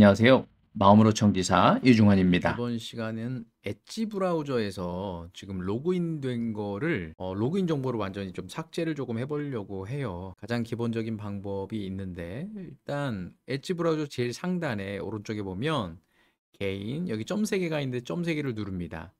안녕하세요. 마음으로 청지사 이중환입니다. 이번 시간은 엣지 브라우저에서 지금 로그인된 거를 어, 로그인 정보를 완전히 좀 삭제를 조금 해보려고 해요. 가장 기본적인 방법이 있는데 일단 엣지 브라우저 제일 상단에 오른쪽에 보면 개인 여기 점 세 개가 있는데 점 세 개를 누릅니다.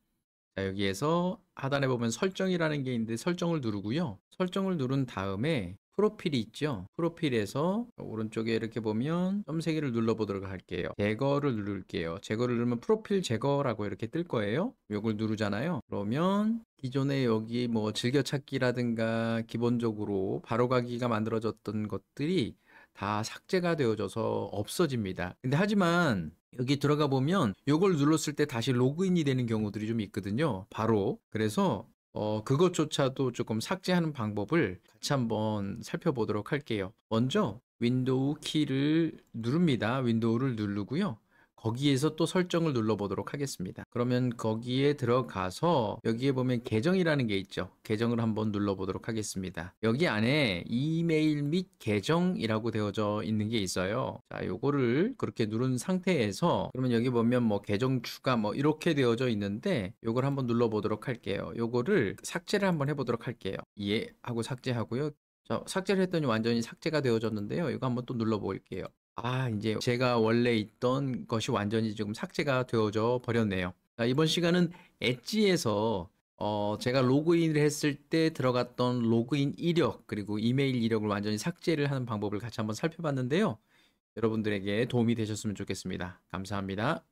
자, 여기에서 하단에 보면 설정이라는 게 있는데 설정을 누르고요. 설정을 누른 다음에 프로필이 있죠. 프로필에서 오른쪽에 이렇게 보면 점세 개를 눌러보도록 할게요. 제거를 누를게요. 제거를 누르면 프로필 제거라고 이렇게 뜰 거예요. 이걸 누르잖아요. 그러면 기존에 여기 뭐 즐겨찾기라든가 기본적으로 바로가기가 만들어졌던 것들이 다 삭제가 되어져서 없어집니다. 근데 하지만 여기 들어가 보면 이걸 눌렀을 때 다시 로그인이 되는 경우들이 좀 있거든요. 바로 그래서 어, 그것조차도 조금 삭제하는 방법을 같이 한번 살펴보도록 할게요. 먼저 윈도우 키를 누릅니다. 윈도우를 누르고요. 거기에서 또 설정을 눌러보도록 하겠습니다. 그러면 거기에 들어가서 여기에 보면 계정이라는 게 있죠. 계정을 한번 눌러보도록 하겠습니다. 여기 안에 이메일 및 계정이라고 되어져 있는 게 있어요. 자, 요거를 그렇게 누른 상태에서 그러면 여기 보면 뭐 계정 추가 뭐 이렇게 되어져 있는데 요걸 한번 눌러보도록 할게요. 요거를 삭제를 한번 해보도록 할게요. 예 하고 삭제하고요. 자, 삭제를 했더니 완전히 삭제가 되어졌는데요. 이거 한번 또 눌러볼게요. 아, 이제 제가 원래 있던 것이 완전히 지금 삭제가 되어져 버렸네요. 자, 이번 시간은 엣지에서 어, 제가 로그인을 했을 때 들어갔던 로그인 이력, 그리고 이메일 이력을 완전히 삭제를 하는 방법을 같이 한번 살펴봤는데요. 여러분들에게 도움이 되셨으면 좋겠습니다. 감사합니다.